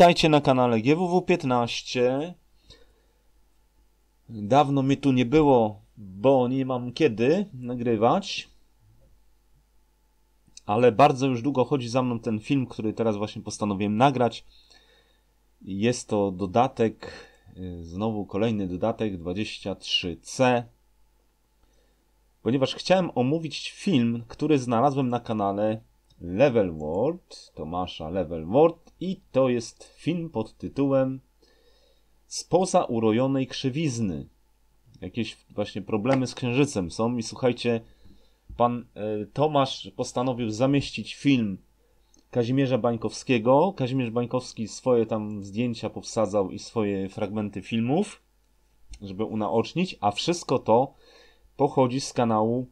Witajcie na kanale GWW15. Dawno mi tu nie było, bo nie mam kiedy nagrywać. Ale bardzo już długo chodzi za mną ten film, który teraz właśnie postanowiłem nagrać. Jest to dodatek, y, znowu kolejny dodatek 23C. Ponieważ chciałem omówić film, który znalazłem na kanale Level World, Tomasza World i to jest film pod tytułem Spoza urojonej krzywizny. Jakieś właśnie problemy z księżycem są i słuchajcie, pan e, Tomasz postanowił zamieścić film Kazimierza Bańkowskiego. Kazimierz Bańkowski swoje tam zdjęcia powsadzał i swoje fragmenty filmów, żeby unaocznić, a wszystko to pochodzi z kanału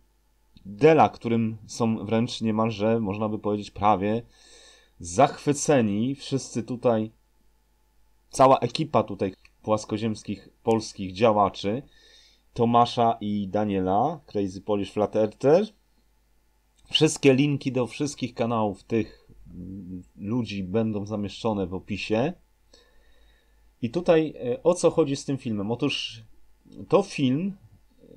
Dela, którym są wręcz niemalże, można by powiedzieć prawie, zachwyceni wszyscy tutaj, cała ekipa tutaj płaskoziemskich polskich działaczy, Tomasza i Daniela, Crazy Polish Flat Wszystkie linki do wszystkich kanałów tych ludzi będą zamieszczone w opisie. I tutaj e, o co chodzi z tym filmem? Otóż to film, e,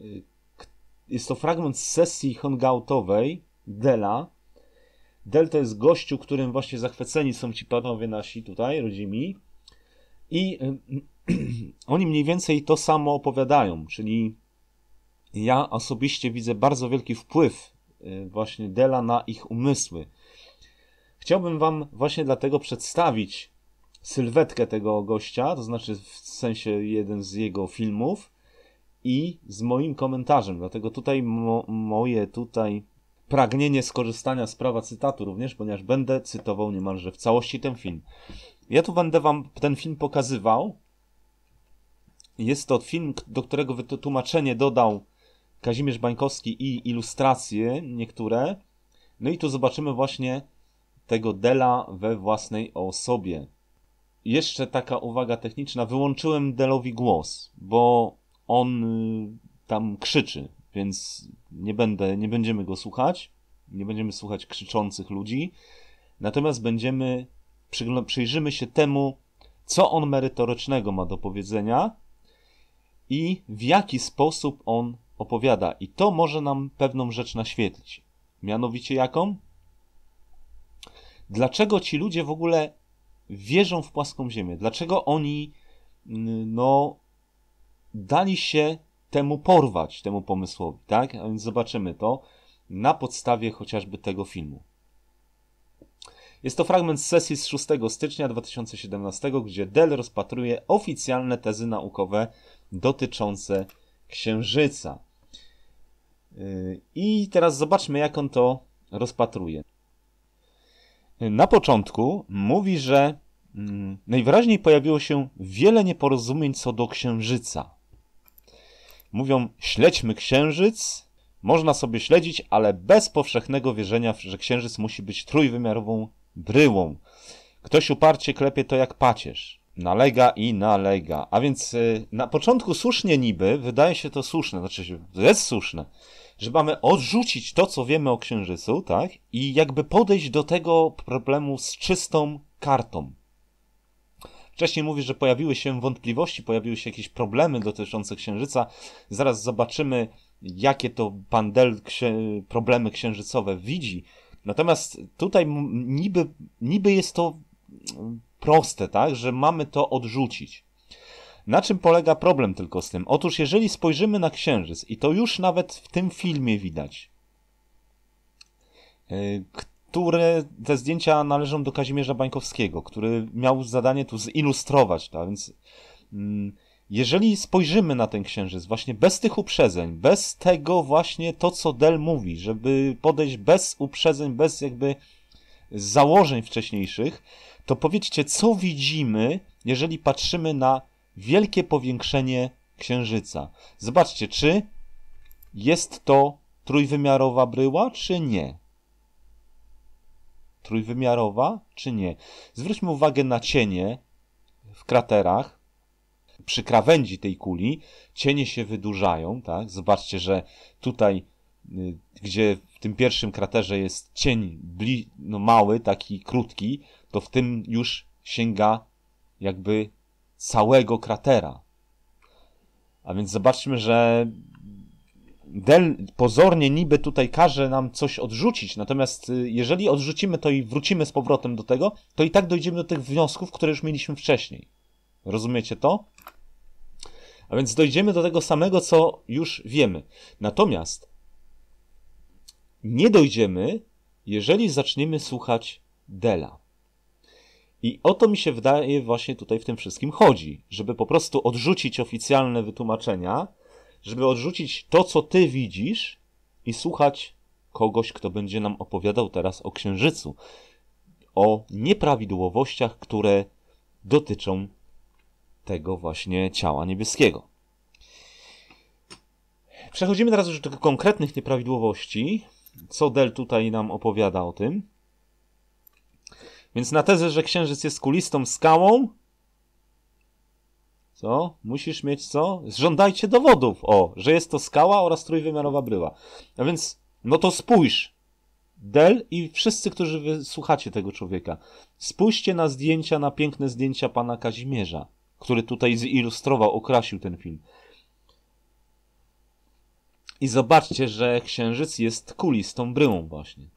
jest to fragment z sesji hangoutowej Dela. Del to jest gościu, którym właśnie zachwyceni są ci panowie nasi tutaj, rodzimi. I oni mniej więcej to samo opowiadają, czyli ja osobiście widzę bardzo wielki wpływ y, właśnie Dela na ich umysły. Chciałbym wam właśnie dlatego przedstawić sylwetkę tego gościa, to znaczy w sensie jeden z jego filmów, i z moim komentarzem. Dlatego tutaj mo moje tutaj pragnienie skorzystania z prawa cytatu również, ponieważ będę cytował niemalże w całości ten film. Ja tu będę wam ten film pokazywał. Jest to film, do którego wytłumaczenie dodał Kazimierz Bańkowski i ilustracje niektóre. No i tu zobaczymy właśnie tego Dela we własnej osobie. Jeszcze taka uwaga techniczna. Wyłączyłem Delowi głos, bo on y, tam krzyczy, więc nie, będę, nie będziemy go słuchać, nie będziemy słuchać krzyczących ludzi, natomiast będziemy, przyjrzymy się temu, co on merytorycznego ma do powiedzenia i w jaki sposób on opowiada. I to może nam pewną rzecz naświetlić. Mianowicie jaką? Dlaczego ci ludzie w ogóle wierzą w płaską Ziemię? Dlaczego oni y, no, dali się temu porwać, temu pomysłowi, tak? A więc zobaczymy to na podstawie chociażby tego filmu. Jest to fragment z sesji z 6 stycznia 2017, gdzie Dell rozpatruje oficjalne tezy naukowe dotyczące Księżyca. Yy, I teraz zobaczmy, jak on to rozpatruje. Na początku mówi, że mm, najwyraźniej pojawiło się wiele nieporozumień co do Księżyca mówią śledźmy księżyc, można sobie śledzić, ale bez powszechnego wierzenia, że księżyc musi być trójwymiarową bryłą. Ktoś uparcie klepie to jak pacierz. Nalega i nalega. A więc y, na początku słusznie niby, wydaje się to słuszne, znaczy jest słuszne, że mamy odrzucić to, co wiemy o księżycu, tak? I jakby podejść do tego problemu z czystą kartą. Wcześniej mówię, że pojawiły się wątpliwości, pojawiły się jakieś problemy dotyczące Księżyca. Zaraz zobaczymy, jakie to pandel księ... problemy księżycowe widzi. Natomiast tutaj niby, niby jest to mm, proste, tak, że mamy to odrzucić. Na czym polega problem tylko z tym? Otóż, jeżeli spojrzymy na Księżyc, i to już nawet w tym filmie widać, y, które te zdjęcia należą do Kazimierza Bańkowskiego, który miał zadanie tu zilustrować, tak? Więc mm, jeżeli spojrzymy na ten księżyc właśnie bez tych uprzedzeń, bez tego właśnie to, co Del mówi, żeby podejść bez uprzedzeń, bez jakby założeń wcześniejszych, to powiedzcie, co widzimy, jeżeli patrzymy na wielkie powiększenie księżyca. Zobaczcie, czy jest to trójwymiarowa bryła, czy nie trójwymiarowa czy nie. Zwróćmy uwagę na cienie w kraterach. Przy krawędzi tej kuli cienie się wydłużają, tak? Zobaczcie, że tutaj, y, gdzie w tym pierwszym kraterze jest cień bli no mały, taki krótki, to w tym już sięga jakby całego kratera. A więc zobaczmy, że Del pozornie niby tutaj każe nam coś odrzucić, natomiast y, jeżeli odrzucimy to i wrócimy z powrotem do tego, to i tak dojdziemy do tych wniosków, które już mieliśmy wcześniej. Rozumiecie to? A więc dojdziemy do tego samego, co już wiemy. Natomiast nie dojdziemy, jeżeli zaczniemy słuchać Dela. I o to mi się wydaje właśnie tutaj w tym wszystkim chodzi, żeby po prostu odrzucić oficjalne wytłumaczenia, żeby odrzucić to, co ty widzisz i słuchać kogoś, kto będzie nam opowiadał teraz o Księżycu, o nieprawidłowościach, które dotyczą tego właśnie ciała niebieskiego. Przechodzimy teraz już do konkretnych nieprawidłowości. Co Del tutaj nam opowiada o tym? Więc na tezę, że Księżyc jest kulistą skałą, co? Musisz mieć co? Żądajcie dowodów, o, że jest to skała oraz trójwymiarowa bryła. A więc, no to spójrz, Del i wszyscy, którzy wysłuchacie tego człowieka, spójrzcie na zdjęcia, na piękne zdjęcia pana Kazimierza, który tutaj zilustrował, okrasił ten film. I zobaczcie, że księżyc jest kuli z tą bryłą właśnie.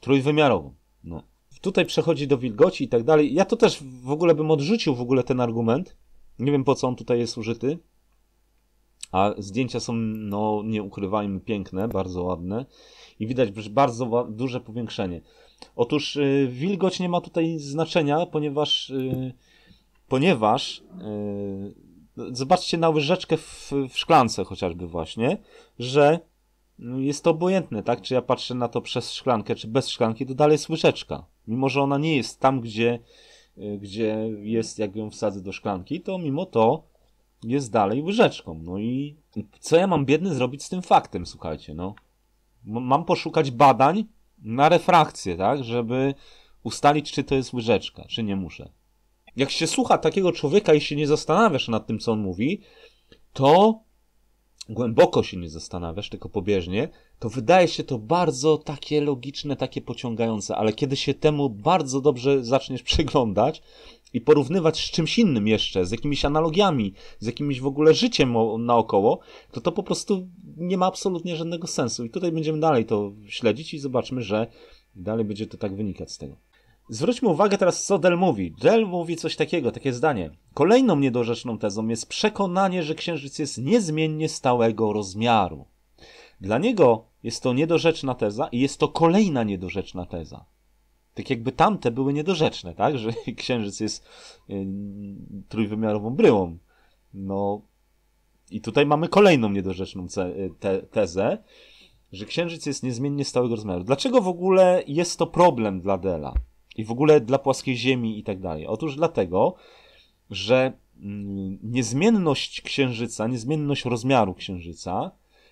Trójwymiarową. No. Tutaj przechodzi do wilgoci i tak dalej. Ja to też w ogóle bym odrzucił w ogóle ten argument, nie wiem po co on tutaj jest użyty, a zdjęcia są, no nie ukrywajmy, piękne, bardzo ładne i widać bardzo duże powiększenie. Otóż y, wilgoć nie ma tutaj znaczenia, ponieważ y, ponieważ y, zobaczcie na łyżeczkę w, w, szklance chociażby właśnie, że no, jest to obojętne, tak? Czy ja patrzę na to przez szklankę, czy bez szklanki, to dalej jest łyżeczka. Mimo, że ona nie jest tam, gdzie Y, gdzie jest, jak ją wsadzę do szklanki, to mimo to jest dalej łyżeczką. No i co ja mam biedny zrobić z tym faktem, słuchajcie, no. Mam poszukać badań na refrakcję, tak, żeby ustalić, czy to jest łyżeczka, czy nie muszę. Jak się słucha takiego człowieka i się nie zastanawiasz nad tym, co on mówi, to głęboko się nie zastanawiasz, tylko pobieżnie, to wydaje się to bardzo takie logiczne, takie pociągające, ale kiedy się temu bardzo dobrze zaczniesz przyglądać i porównywać z czymś innym jeszcze, z jakimiś analogiami, z jakimś w ogóle życiem naokoło, to to po prostu nie ma absolutnie żadnego sensu. I tutaj będziemy dalej to śledzić i zobaczmy, że dalej będzie to tak wynikać z tego. Zwróćmy uwagę teraz, co Del mówi. Del mówi coś takiego, takie zdanie. Kolejną niedorzeczną tezą jest przekonanie, że Księżyc jest niezmiennie stałego rozmiaru. Dla niego jest to niedorzeczna teza i jest to kolejna niedorzeczna teza. Tak jakby tamte były niedorzeczne, tak? Że Księżyc jest y, trójwymiarową bryłą. No i tutaj mamy kolejną niedorzeczną y, tezę, że Księżyc jest niezmiennie stałego rozmiaru. Dlaczego w ogóle jest to problem dla Dela? i w ogóle dla płaskiej Ziemi i tak dalej. Otóż dlatego, że mm, niezmienność księżyca, niezmienność rozmiaru księżyca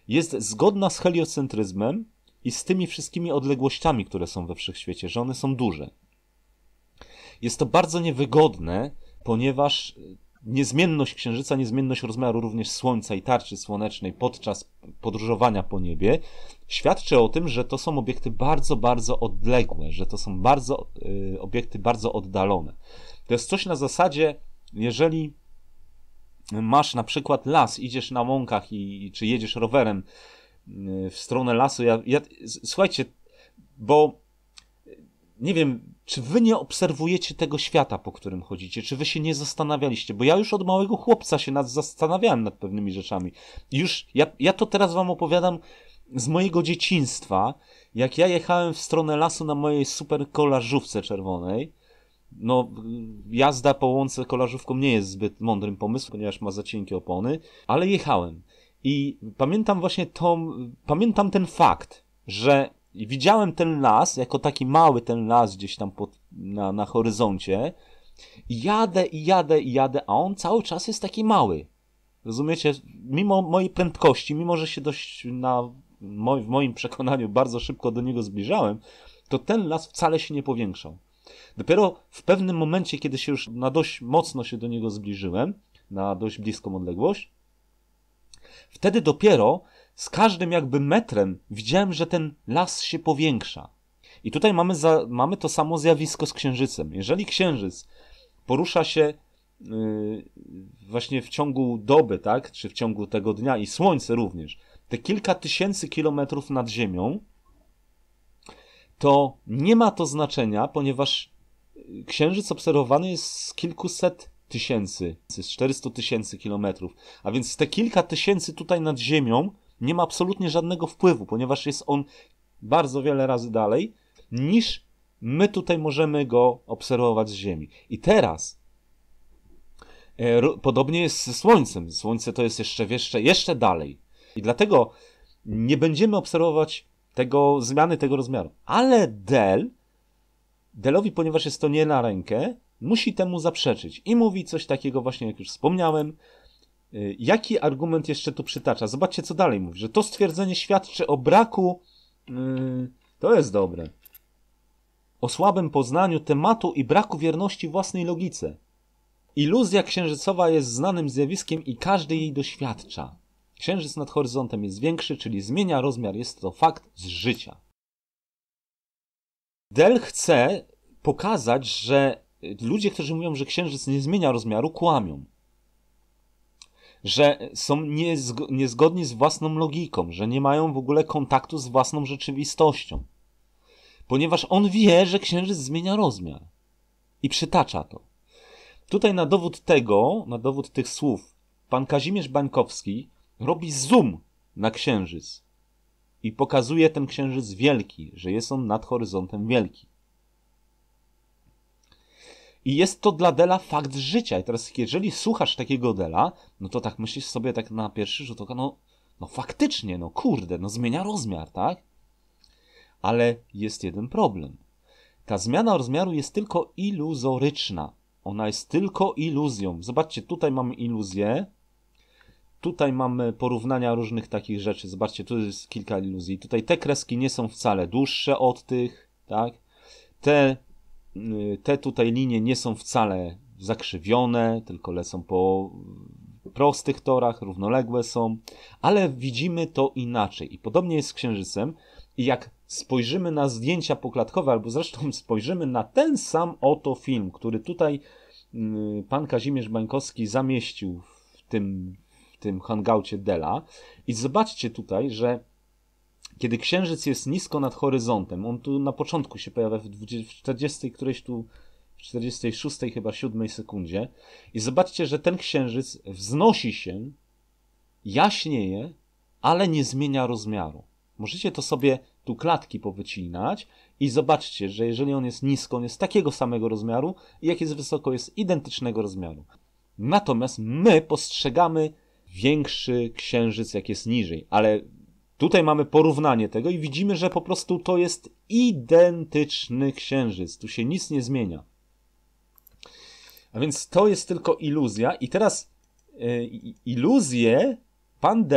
jest zgodna z heliocentryzmem i z tymi wszystkimi odległościami, które są we wszechświecie, że one są duże. Jest to bardzo niewygodne, ponieważ y, niezmienność księżyca, niezmienność rozmiaru również słońca i tarczy słonecznej podczas podróżowania po niebie świadczy o tym, że to są obiekty bardzo, bardzo odległe, że to są bardzo, y, obiekty bardzo oddalone. To jest coś na zasadzie, jeżeli masz na przykład las, idziesz na łąkach i czy jedziesz rowerem y, w stronę lasu. Ja, ja, słuchajcie, bo nie wiem, czy wy nie obserwujecie tego świata, po którym chodzicie, czy wy się nie zastanawialiście, bo ja już od małego chłopca się nad, zastanawiałem nad pewnymi rzeczami. Już ja, ja to teraz wam opowiadam z mojego dzieciństwa, jak ja jechałem w stronę lasu na mojej super kolażówce czerwonej, no, jazda po łące kolażówką nie jest zbyt mądrym pomysłem, ponieważ ma za cienkie opony, ale jechałem. I pamiętam właśnie tą, pamiętam ten fakt, że widziałem ten las, jako taki mały ten las gdzieś tam pod, na, na horyzoncie. I jadę i jadę i jadę, a on cały czas jest taki mały. Rozumiecie? Mimo mojej prędkości, mimo że się dość na w moim przekonaniu bardzo szybko do niego zbliżałem, to ten las wcale się nie powiększał. Dopiero w pewnym momencie, kiedy się już na dość mocno się do niego zbliżyłem, na dość bliską odległość, wtedy dopiero z każdym jakby metrem widziałem, że ten las się powiększa. I tutaj mamy, za, mamy to samo zjawisko z księżycem. Jeżeli księżyc porusza się yy, właśnie w ciągu doby, tak, czy w ciągu tego dnia i słońce również, te kilka tysięcy kilometrów nad ziemią, to nie ma to znaczenia, ponieważ y, księżyc obserwowany jest z kilkuset tysięcy, z 400 tysięcy kilometrów. A więc te kilka tysięcy tutaj nad Ziemią nie ma absolutnie żadnego wpływu, ponieważ jest on bardzo wiele razy dalej niż my tutaj możemy go obserwować z Ziemi. I teraz e, podobnie jest ze Słońcem. Słońce to jest jeszcze, jeszcze, jeszcze dalej. I dlatego nie będziemy obserwować tego zmiany tego rozmiaru. Ale Dell, Dellowi, ponieważ jest to nie na rękę, musi temu zaprzeczyć i mówi coś takiego właśnie, jak już wspomniałem. Y, jaki argument jeszcze tu przytacza? Zobaczcie, co dalej mówi, że to stwierdzenie świadczy o braku. Yy, to jest dobre. O słabym poznaniu tematu i braku wierności własnej logice. Iluzja księżycowa jest znanym zjawiskiem i każdy jej doświadcza. Księżyc nad horyzontem jest większy, czyli zmienia rozmiar. Jest to fakt z życia. Dell chce pokazać, że ludzie, którzy mówią, że księżyc nie zmienia rozmiaru, kłamią. Że są niezg- niezgodni z własną logiką, że nie mają w ogóle kontaktu z własną rzeczywistością. Ponieważ on wie, że księżyc zmienia rozmiar i przytacza to. Tutaj na dowód tego, na dowód tych słów, pan Kazimierz Bańkowski robi zoom na księżyc i pokazuje ten księżyc wielki, że jest on nad horyzontem wielki. I jest to dla Dela fakt życia. I teraz, jeżeli słuchasz takiego Dela, no to tak myślisz sobie tak na pierwszy rzut oka, no, no faktycznie, no kurde, no zmienia rozmiar, tak? Ale jest jeden problem. Ta zmiana rozmiaru jest tylko iluzoryczna. Ona jest tylko iluzją. Zobaczcie, tutaj mamy iluzję, Tutaj mamy porównania różnych takich rzeczy. Zobaczcie, tu jest kilka iluzji. Tutaj te kreski nie są wcale dłuższe od tych, tak? Te, y, te tutaj linie nie są wcale zakrzywione, tylko lecą po prostych torach, równoległe są, ale widzimy to inaczej. I podobnie jest z Księżycem. I jak spojrzymy na zdjęcia poklatkowe, albo zresztą spojrzymy na ten sam oto film, który tutaj y, pan Kazimierz Bańkowski zamieścił w tym tym hangaucie Dela. I zobaczcie tutaj, że kiedy księżyc jest nisko nad horyzontem, on tu na początku się pojawia w w 40 którejś tu, w 46 chyba 7 sekundzie. I zobaczcie, że ten księżyc wznosi się, jaśnieje, ale nie zmienia rozmiaru. Możecie to sobie tu klatki powycinać i zobaczcie, że jeżeli on jest nisko, on jest takiego samego rozmiaru, i jak jest wysoko, jest identycznego rozmiaru. Natomiast my postrzegamy większy księżyc, jak jest niżej. Ale tutaj mamy porównanie tego i widzimy, że po prostu to jest identyczny księżyc. Tu się nic nie zmienia. A więc to jest tylko iluzja. I teraz yy, iluzję pan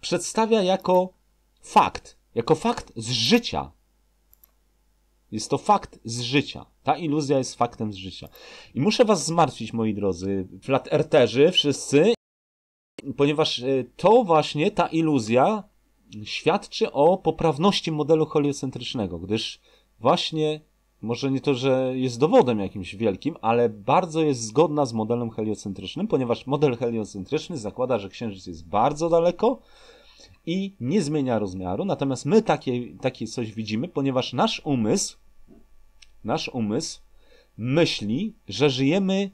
przedstawia jako fakt. Jako fakt z życia. Jest to fakt z życia. Ta iluzja jest faktem z życia. I muszę was zmartwić, moi drodzy, Erterzy, wszyscy ponieważ e, to właśnie ta iluzja świadczy o poprawności modelu heliocentrycznego, gdyż właśnie może nie to, że jest dowodem jakimś wielkim, ale bardzo jest zgodna z modelem heliocentrycznym, ponieważ model heliocentryczny zakłada, że Księżyc jest bardzo daleko i nie zmienia rozmiaru, natomiast my takie, takie coś widzimy, ponieważ nasz umysł, nasz umysł myśli, że żyjemy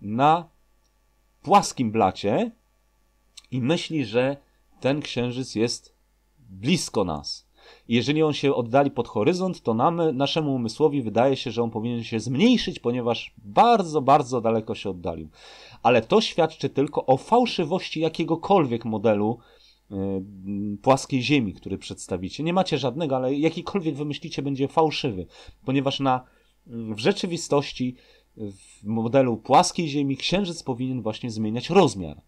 na płaskim blacie, i myśli, że ten księżyc jest blisko nas. jeżeli on się oddali pod horyzont, to nam, naszemu umysłowi wydaje się, że on powinien się zmniejszyć, ponieważ bardzo, bardzo daleko się oddalił. Ale to świadczy tylko o fałszywości jakiegokolwiek modelu yy, płaskiej Ziemi, który przedstawicie. Nie macie żadnego, ale jakikolwiek wymyślicie będzie fałszywy, ponieważ na, w rzeczywistości w modelu płaskiej Ziemi księżyc powinien właśnie zmieniać rozmiar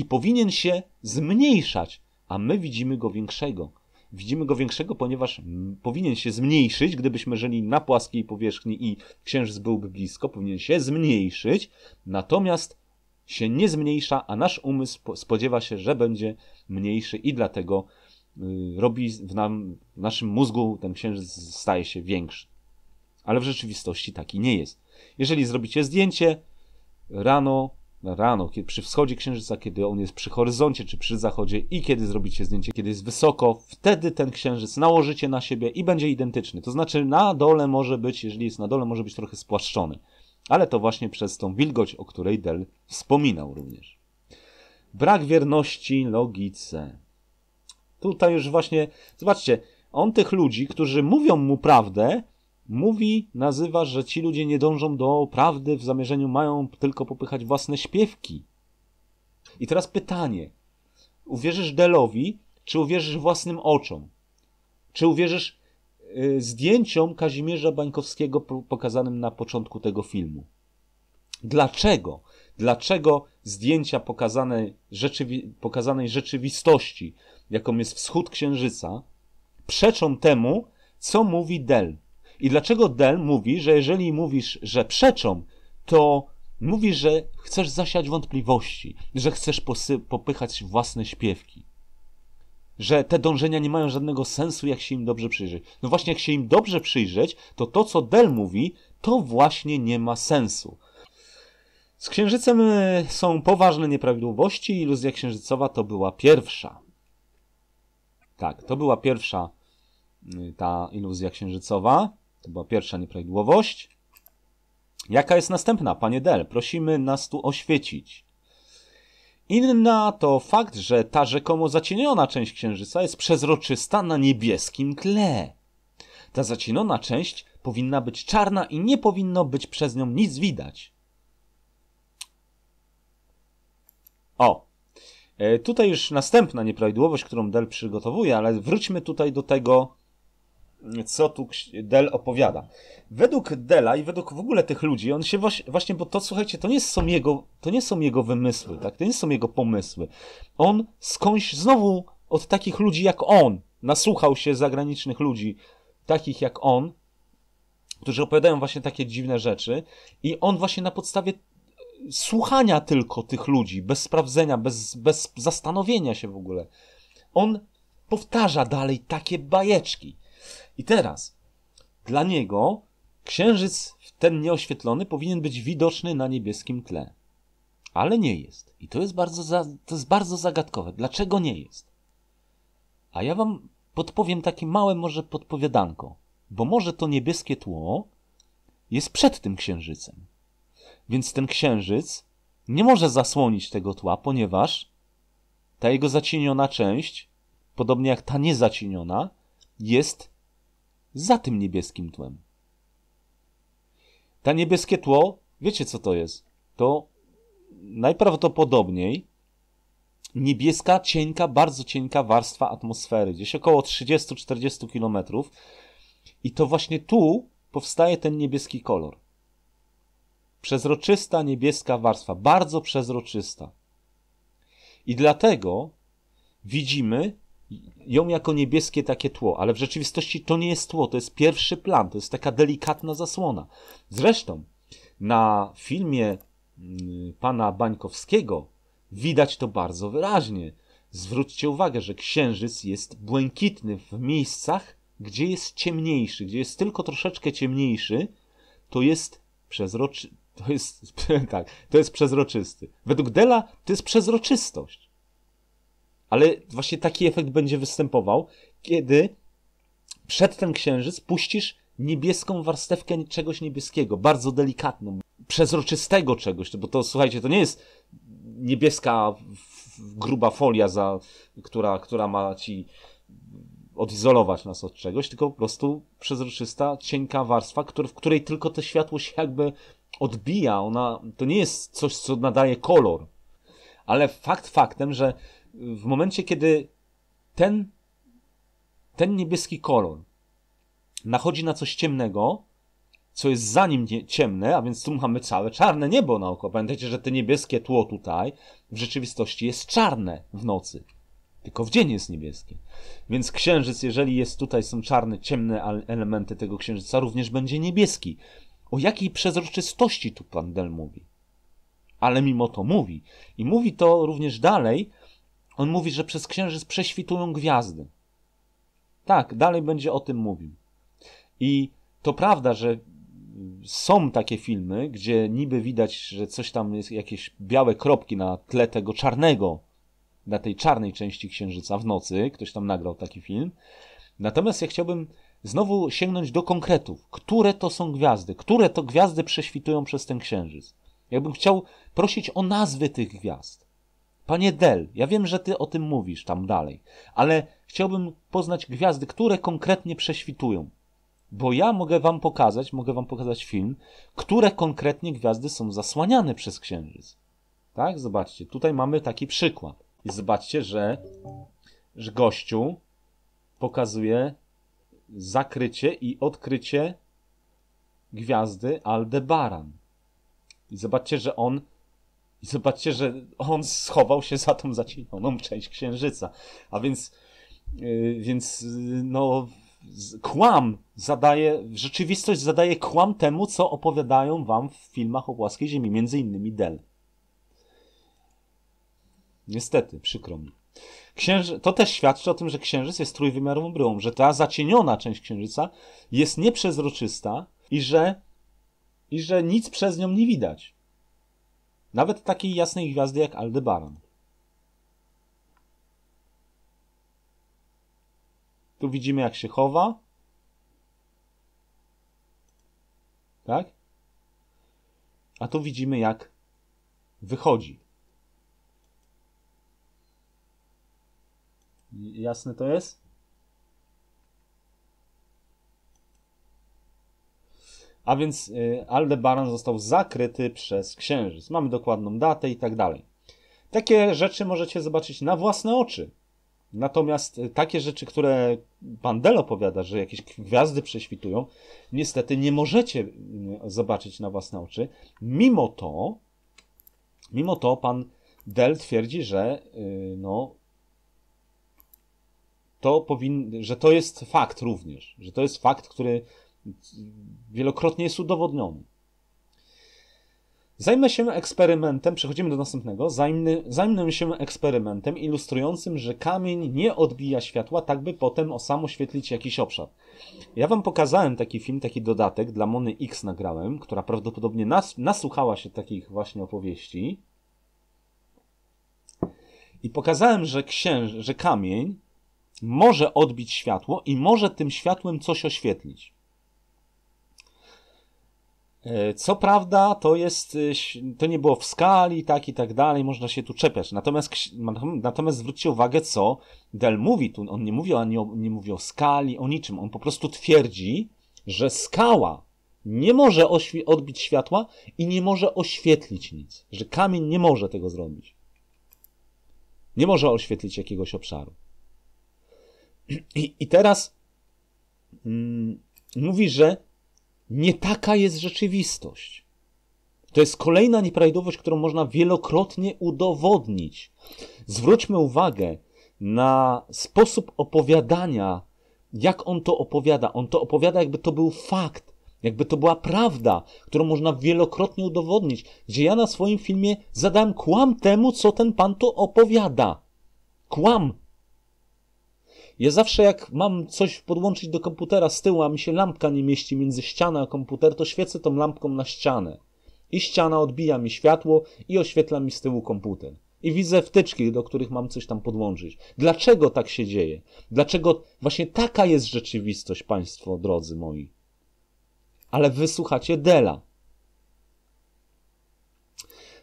i powinien się zmniejszać, a my widzimy go większego. Widzimy go większego, ponieważ powinien się zmniejszyć, gdybyśmy żyli na płaskiej powierzchni i księżyc byłby blisko, powinien się zmniejszyć, natomiast się nie zmniejsza, a nasz umysł spodziewa się, że będzie mniejszy i dlatego y, robi w, nam, w naszym mózgu ten księżyc staje się większy. Ale w rzeczywistości taki nie jest. Jeżeli zrobicie zdjęcie rano, rano, kiedy, przy wschodzie księżyca, kiedy on jest przy horyzoncie czy przy zachodzie i kiedy zrobicie zdjęcie, kiedy jest wysoko, wtedy ten księżyc nałożycie na siebie i będzie identyczny. To znaczy na dole może być, jeżeli jest na dole, może być trochę spłaszczony. Ale to właśnie przez tą wilgoć, o której Del wspominał również. Brak wierności logice. Tutaj już właśnie, zobaczcie, on tych ludzi, którzy mówią mu prawdę, mówi, nazywa, że ci ludzie nie dążą do prawdy w zamierzeniu, mają tylko popychać własne śpiewki. I teraz pytanie. Uwierzysz Delowi, czy uwierzysz własnym oczom? Czy uwierzysz y, zdjęciom Kazimierza Bańkowskiego pokazanym na początku tego filmu? Dlaczego? Dlaczego zdjęcia pokazane rzeczywi pokazanej rzeczywistości, jaką jest wschód księżyca, przeczą temu, co mówi Del? I dlaczego Del mówi, że jeżeli mówisz, że przeczą, to mówisz, że chcesz zasiać wątpliwości, że chcesz popychać własne śpiewki, że te dążenia nie mają żadnego sensu, jak się im dobrze przyjrzeć. No właśnie, jak się im dobrze przyjrzeć, to to, co Del mówi, to właśnie nie ma sensu. Z księżycem e, są poważne nieprawidłowości i iluzja księżycowa to była pierwsza. Tak, to była pierwsza e, ta iluzja księżycowa. To była pierwsza nieprawidłowość. Jaka jest następna, panie Del? Prosimy nas tu oświecić. Inna to fakt, że ta rzekomo zacieniona część księżyca jest przezroczysta na niebieskim tle. Ta zacieniona część powinna być czarna i nie powinno być przez nią nic widać. O! E, tutaj już następna nieprawidłowość, którą Del przygotowuje, ale wróćmy tutaj do tego co tu Del opowiada. Według Dela i według w ogóle tych ludzi, on się właśnie, bo to słuchajcie, to nie są jego, to nie są jego wymysły, tak? To nie są jego pomysły. On skądś znowu od takich ludzi jak on nasłuchał się zagranicznych ludzi, takich jak on, którzy opowiadają właśnie takie dziwne rzeczy i on właśnie na podstawie e, słuchania tylko tych ludzi, bez sprawdzenia, bez, bez zastanowienia się w ogóle, on powtarza dalej takie bajeczki. I teraz, dla niego księżyc ten nieoświetlony powinien być widoczny na niebieskim tle. Ale nie jest. I to jest bardzo, za, to jest bardzo zagadkowe. Dlaczego nie jest? A ja wam podpowiem takie małe może podpowiadanko. Bo może to niebieskie tło jest przed tym księżycem. Więc ten księżyc nie może zasłonić tego tła, ponieważ ta jego zacieniona część, podobnie jak ta niezacieniona, jest za tym niebieskim tłem. Ta niebieskie tło, wiecie co to jest? To najprawdopodobniej niebieska, cienka, bardzo cienka warstwa atmosfery, gdzieś około 30-40 km. I to właśnie tu powstaje ten niebieski kolor. Przezroczysta niebieska warstwa, bardzo przezroczysta. I dlatego widzimy ją jako niebieskie takie tło, ale w rzeczywistości to nie jest tło, to jest pierwszy plan, to jest taka delikatna zasłona. Zresztą na filmie mm, pana Bańkowskiego widać to bardzo wyraźnie. Zwróćcie uwagę, że księżyc jest błękitny w miejscach, gdzie jest ciemniejszy, gdzie jest tylko troszeczkę ciemniejszy, to jest przezroczy... To jest, tak, to jest przezroczysty. Według Dela to jest przezroczystość. Ale właśnie taki efekt będzie występował, kiedy przed ten księżyc puścisz niebieską warstewkę czegoś niebieskiego, bardzo delikatną, przezroczystego czegoś, bo to słuchajcie, to nie jest niebieska gruba folia, za, która, która ma ci odizolować nas od czegoś, tylko po prostu przezroczysta, cienka warstwa, który, w której tylko to światło się jakby odbija. Ona, to nie jest coś, co nadaje kolor. Ale fakt faktem, że w momencie, kiedy ten, ten niebieski kolor nachodzi na coś ciemnego, co jest za nim ciemne, a więc tu mamy całe czarne niebo naokoło. Pamiętajcie, że to niebieskie tło tutaj w rzeczywistości jest czarne w nocy. Tylko w dzień jest niebieskie. Więc księżyc, jeżeli jest tutaj, są czarne, ciemne elementy tego księżyca, również będzie niebieski. O jakiej przezroczystości tu pan Del mówi? Ale mimo to mówi. I mówi to również dalej, on mówi, że przez księżyc prześwitują gwiazdy. Tak, dalej będzie o tym mówił. I to prawda, że są takie filmy, gdzie niby widać, że coś tam jest, jakieś białe kropki na tle tego czarnego, na tej czarnej części księżyca w nocy. Ktoś tam nagrał taki film. Natomiast ja chciałbym znowu sięgnąć do konkretów. Które to są gwiazdy? Które to gwiazdy prześwitują przez ten księżyc? Jakbym chciał prosić o nazwy tych gwiazd. Panie Del, ja wiem, że ty o tym mówisz tam dalej, ale chciałbym poznać gwiazdy, które konkretnie prześwitują. Bo ja mogę wam pokazać, mogę wam pokazać film, które konkretnie gwiazdy są zasłaniane przez księżyc. Tak? Zobaczcie, tutaj mamy taki przykład. I zobaczcie, że, że gościu pokazuje zakrycie i odkrycie gwiazdy Aldebaran. I zobaczcie, że on i zobaczcie, że on schował się za tą zacienioną część księżyca. A więc, y, więc y, no, kłam zadaje, rzeczywistość zadaje kłam temu, co opowiadają wam w filmach o płaskiej ziemi, między innymi Del. Niestety, przykro mi. Księży... To też świadczy o tym, że księżyc jest trójwymiarową bryłą, że ta zacieniona część księżyca jest nieprzezroczysta i że, i że nic przez nią nie widać. Nawet takiej jasnej gwiazdy jak Aldebaran. Tu widzimy jak się chowa. Tak? A tu widzimy jak wychodzi. Jasne to jest? A więc y, Aldebaran został zakryty przez Księżyc. Mamy dokładną datę i tak dalej. Takie rzeczy możecie zobaczyć na własne oczy. Natomiast y, takie rzeczy, które Pan Del opowiada, że jakieś gwiazdy prześwitują, niestety nie możecie y, zobaczyć na własne oczy. Mimo to, mimo to pan Del twierdzi, że no, to powin... że to jest fakt również, że to jest fakt, który Wielokrotnie jest udowodniony. Zajmę się eksperymentem, przechodzimy do następnego, zajmę, zajmę się eksperymentem ilustrującym, że kamień nie odbija światła, tak by potem osamoświetlić jakiś obszar. Ja wam pokazałem taki film, taki dodatek, dla Mony X nagrałem, która prawdopodobnie nas, nasłuchała się takich właśnie opowieści. I pokazałem, że, księż, że kamień może odbić światło i może tym światłem coś oświetlić. E, co prawda, to jest, e, to nie było w skali, tak i tak dalej, można się tu czepiać. Natomiast, hmm, natomiast zwróćcie uwagę, co Del mówi tu. On nie mówi, o, nie, nie mówi o skali, o niczym. On po prostu twierdzi, że skała nie może odbić światła i nie może oświetlić nic. Że kamień nie może tego zrobić. Nie może oświetlić jakiegoś obszaru. I, i teraz mm, mówi, że nie taka jest rzeczywistość. To jest kolejna nieprawidłowość, którą można wielokrotnie udowodnić. Zwróćmy uwagę na sposób opowiadania, jak on to opowiada. On to opowiada, jakby to był fakt, jakby to była prawda, którą można wielokrotnie udowodnić, gdzie ja na swoim filmie zadałem kłam temu, co ten pan tu opowiada. Kłam, ja zawsze jak mam coś podłączyć do komputera z tyłu, a mi się lampka nie mieści między ścianą a komputer, to świecę tą lampką na ścianę. I ściana odbija mi światło i oświetla mi z tyłu komputer. I widzę wtyczki, do których mam coś tam podłączyć. Dlaczego tak się dzieje? Dlaczego właśnie taka jest rzeczywistość, Państwo drodzy moi? Ale wysłuchacie Dela.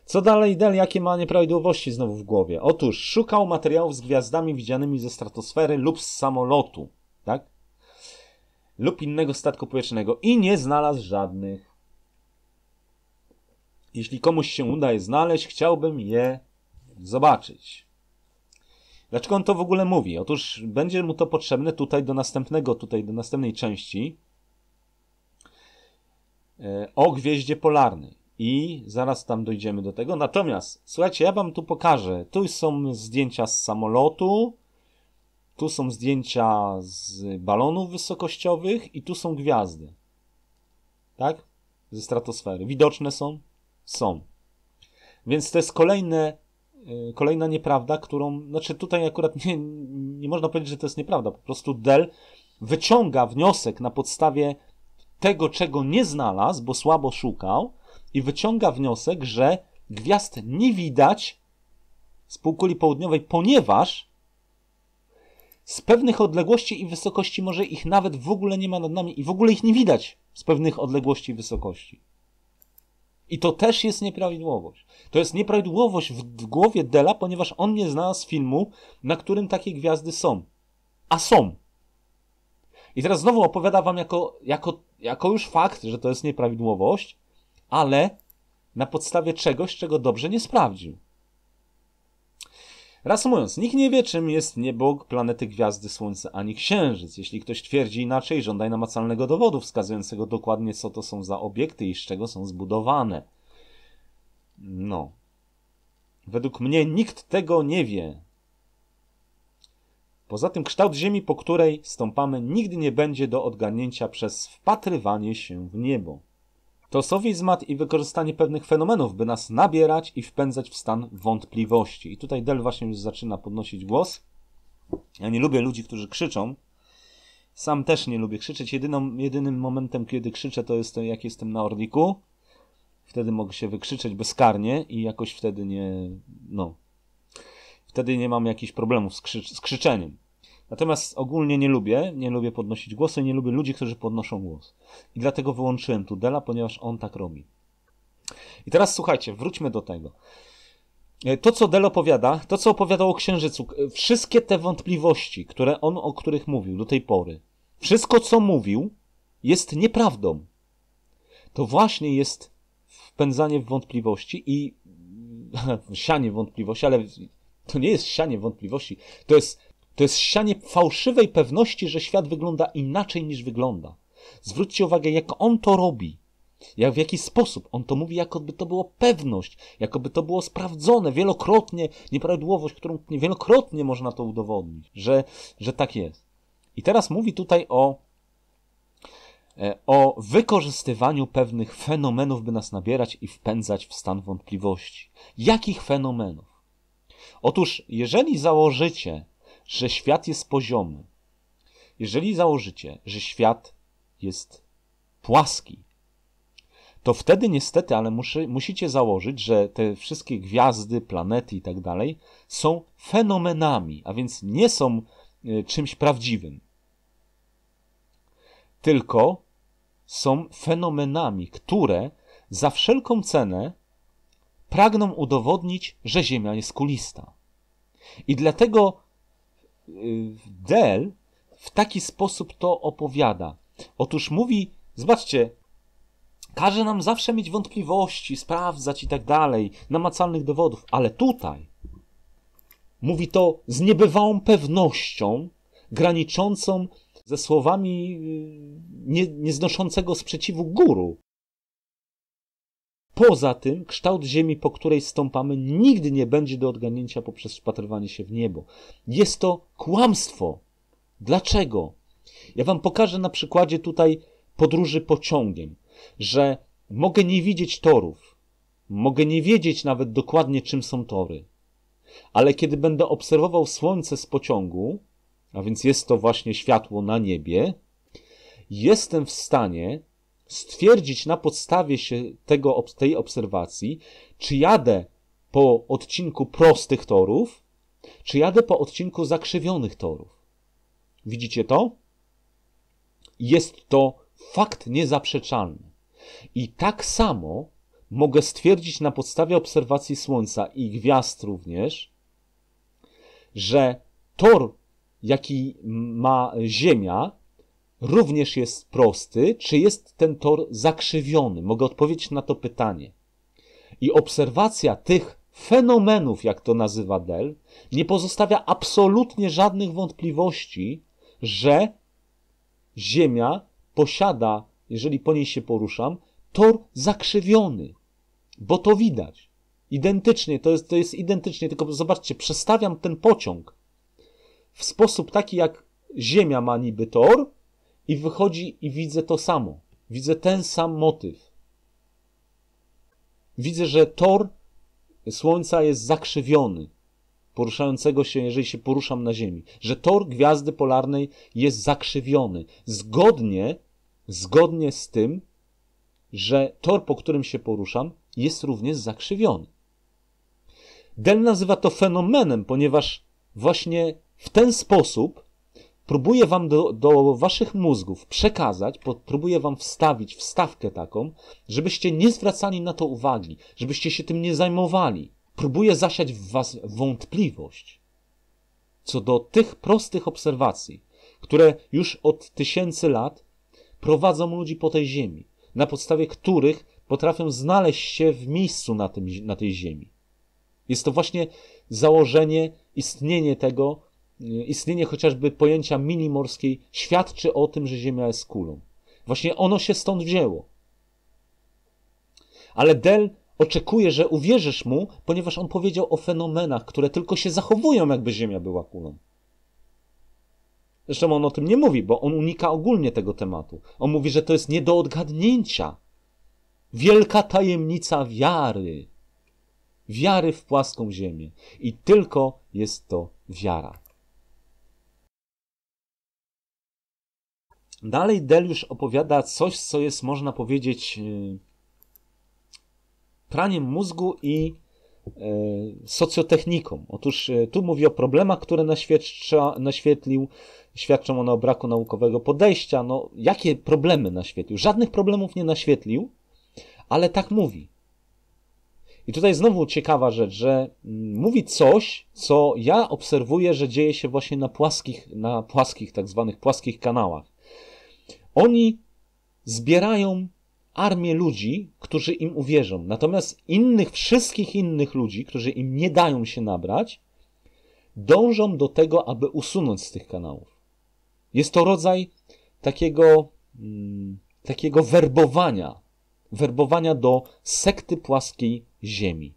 Co dalej Del, jakie ma nieprawidłowości znowu w głowie? Otóż szukał materiałów z gwiazdami widzianymi ze stratosfery lub z samolotu, tak? Lub innego statku powietrznego i nie znalazł żadnych. Jeśli komuś się uda je znaleźć, chciałbym je zobaczyć. Dlaczego on to w ogóle mówi? Otóż będzie mu to potrzebne tutaj do następnego, tutaj do następnej części e, o gwieździe polarnej i zaraz tam dojdziemy do tego. Natomiast, słuchajcie, ja wam tu pokażę. Tu są zdjęcia z samolotu, tu są zdjęcia z balonów wysokościowych i tu są gwiazdy. Tak? Ze stratosfery. Widoczne są? Są. Więc to jest kolejne, y, kolejna nieprawda, którą, znaczy tutaj akurat nie, nie można powiedzieć, że to jest nieprawda. Po prostu Dell wyciąga wniosek na podstawie tego, czego nie znalazł, bo słabo szukał, i wyciąga wniosek, że gwiazd nie widać z półkuli południowej, ponieważ z pewnych odległości i wysokości może ich nawet w ogóle nie ma nad nami i w ogóle ich nie widać z pewnych odległości i wysokości. I to też jest nieprawidłowość. To jest nieprawidłowość w, głowie Dela, ponieważ on nie znalazł filmu, na którym takie gwiazdy są. A są. I teraz znowu opowiada wam jako, jako, jako już fakt, że to jest nieprawidłowość, ale na podstawie czegoś, czego dobrze nie sprawdził. Reasumując, nikt nie wie, czym jest niebo, planety, gwiazdy, słońce ani księżyc. Jeśli ktoś twierdzi inaczej, żądaj namacalnego dowodu wskazującego dokładnie, co to są za obiekty i z czego są zbudowane. No. Według mnie nikt tego nie wie. Poza tym kształt Ziemi, po której stąpamy, nigdy nie będzie do odgarnięcia przez wpatrywanie się w niebo. To sofizmat i wykorzystanie pewnych fenomenów, by nas nabierać i wpędzać w stan wątpliwości. I tutaj Del właśnie już zaczyna podnosić głos. Ja nie lubię ludzi, którzy krzyczą. Sam też nie lubię krzyczeć. Jedyną, jedynym momentem, kiedy krzyczę, to jest to, jak jestem na orliku. Wtedy mogę się wykrzyczeć bezkarnie i jakoś wtedy nie. No. Wtedy nie mam jakichś problemów z, z krzyczeniem. Natomiast ogólnie nie lubię, nie lubię podnosić głosu i nie lubię ludzi, którzy podnoszą głos. I dlatego wyłączyłem Tudela, ponieważ on tak robi. I teraz słuchajcie, wróćmy do tego. E, to, co Del opowiada, to, co opowiadał o Księżycu, e, wszystkie te wątpliwości, które on, o których mówił do tej pory, wszystko, co mówił, jest nieprawdą. To właśnie jest wpędzanie w wątpliwości i sianie wątpliwości, ale to nie jest sianie wątpliwości, to jest to jest sianie fałszywej pewności, że świat wygląda inaczej niż wygląda. Zwróćcie uwagę, jak on to robi. Jak w jaki sposób? On to mówi, jakoby to było pewność, jakoby to było sprawdzone wielokrotnie, nieprawidłowość, którą wielokrotnie można to udowodnić, że, że tak jest. I teraz mówi tutaj o, e, o wykorzystywaniu pewnych fenomenów, by nas nabierać i wpędzać w stan wątpliwości. Jakich fenomenów? Otóż, jeżeli założycie, że świat jest poziomy. Jeżeli założycie, że świat jest płaski, to wtedy niestety, ale muszy, musicie założyć, że te wszystkie gwiazdy, planety i tak dalej są fenomenami, a więc nie są e, czymś prawdziwym. Tylko są fenomenami, które za wszelką cenę pragną udowodnić, że Ziemia jest kulista. I dlatego Y, Dell w taki sposób to opowiada. Otóż mówi, zobaczcie, każe nam zawsze mieć wątpliwości, sprawdzać i tak dalej, namacalnych dowodów, ale tutaj mówi to z niebywałą pewnością, graniczącą ze słowami y, nie, nieznoszącego sprzeciwu guru. Poza tym kształt ziemi, po której stąpamy, nigdy nie będzie do odganięcia poprzez wpatrywanie się w niebo. Jest to kłamstwo. Dlaczego? Ja wam pokażę na przykładzie tutaj podróży pociągiem, że mogę nie widzieć torów, mogę nie wiedzieć nawet dokładnie czym są tory, ale kiedy będę obserwował słońce z pociągu, a więc jest to właśnie światło na niebie, jestem w stanie stwierdzić na podstawie się tego, tej obserwacji, czy jadę po odcinku prostych torów, czy jadę po odcinku zakrzywionych torów. Widzicie to? Jest to fakt niezaprzeczalny. I tak samo mogę stwierdzić na podstawie obserwacji Słońca i gwiazd również, że tor, jaki ma Ziemia, również jest prosty, czy jest ten tor zakrzywiony? Mogę odpowiedzieć na to pytanie. I obserwacja tych fenomenów, jak to nazywa Dell, nie pozostawia absolutnie żadnych wątpliwości, że Ziemia posiada, jeżeli po niej się poruszam, tor zakrzywiony, bo to widać. Identycznie, to jest, to jest identycznie, tylko zobaczcie, przestawiam ten pociąg w sposób taki, jak Ziemia ma niby tor, i wychodzi i widzę to samo. Widzę ten sam motyw. Widzę, że tor Słońca jest zakrzywiony, poruszającego się, jeżeli się poruszam na Ziemi, że tor gwiazdy polarnej jest zakrzywiony, zgodnie, zgodnie z tym, że tor, po którym się poruszam, jest również zakrzywiony. Del nazywa to fenomenem, ponieważ właśnie w ten sposób próbuję wam do, do waszych mózgów przekazać, próbuję wam wstawić wstawkę taką, żebyście nie zwracali na to uwagi, żebyście się tym nie zajmowali. Próbuję zasiać w was wątpliwość co do tych prostych obserwacji, które już od tysięcy lat prowadzą ludzi po tej ziemi, na podstawie których potrafią znaleźć się w miejscu na, tym, na tej ziemi. Jest to właśnie założenie, istnienie tego, istnienie chociażby pojęcia mini morskiej świadczy o tym, że Ziemia jest kulą. Właśnie ono się stąd wzięło. Ale Del oczekuje, że uwierzysz mu, ponieważ on powiedział o fenomenach, które tylko się zachowują, jakby Ziemia była kulą. Zresztą on o tym nie mówi, bo on unika ogólnie tego tematu. On mówi, że to jest nie do odgadnięcia. Wielka tajemnica wiary. Wiary w płaską Ziemię. I tylko jest to wiara. Dalej Deliusz opowiada coś, co jest, można powiedzieć, y, praniem mózgu i e, socjotechniką. Otóż e, tu mówi o problemach, które naświetlił, świadczą one o braku naukowego podejścia. No, jakie problemy naświetlił? Żadnych problemów nie naświetlił, ale tak mówi. I tutaj znowu ciekawa rzecz, że mm, mówi coś, co ja obserwuję, że dzieje się właśnie na płaskich, na płaskich, tak zwanych płaskich kanałach. Oni zbierają armię ludzi, którzy im uwierzą. Natomiast innych, wszystkich innych ludzi, którzy im nie dają się nabrać, dążą do tego, aby usunąć z tych kanałów. Jest to rodzaj takiego, mm, takiego werbowania, werbowania do sekty płaskiej ziemi.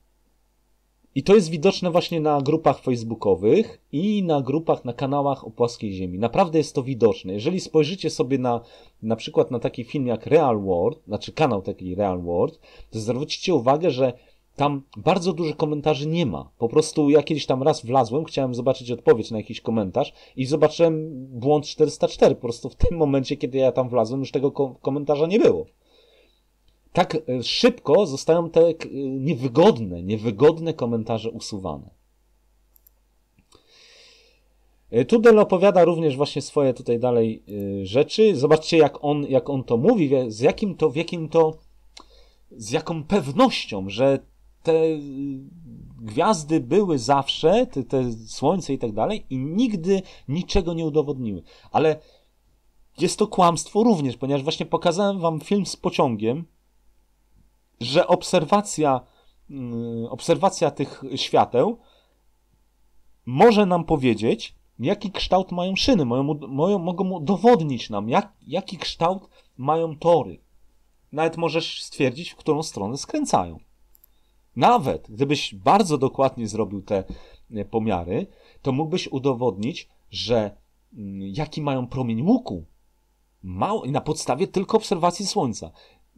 I to jest widoczne właśnie na grupach facebookowych i na grupach, na kanałach o płaskiej ziemi. Naprawdę jest to widoczne. Jeżeli spojrzycie sobie na, na przykład na taki film jak Real World, znaczy kanał taki Real World, to zwrócicie uwagę, że tam bardzo dużo komentarzy nie ma. Po prostu ja kiedyś tam raz wlazłem, chciałem zobaczyć odpowiedź na jakiś komentarz i zobaczyłem błąd 404. Po prostu w tym momencie, kiedy ja tam wlazłem, już tego komentarza nie było tak e, szybko zostają te e, niewygodne, niewygodne komentarze usuwane. E, Tudel opowiada również właśnie swoje tutaj dalej rzeczy. Zobaczcie, jak on, jak on to mówi, z jakim to, w jakim to, z jaką pewnością, że te gwiazdy były zawsze, te, te słońce i tak dalej, i nigdy niczego nie udowodniły. Ale jest to kłamstwo również, ponieważ właśnie pokazałem wam film z pociągiem, że obserwacja, mm, obserwacja tych świateł może nam powiedzieć, jaki kształt mają szyny, mają, mają, mogą udowodnić nam, jak, jaki kształt mają tory. Nawet możesz stwierdzić, w którą stronę skręcają. Nawet gdybyś bardzo dokładnie zrobił te e, pomiary, to mógłbyś udowodnić, że mm, jaki mają promień łuku. Mało, na podstawie tylko obserwacji Słońca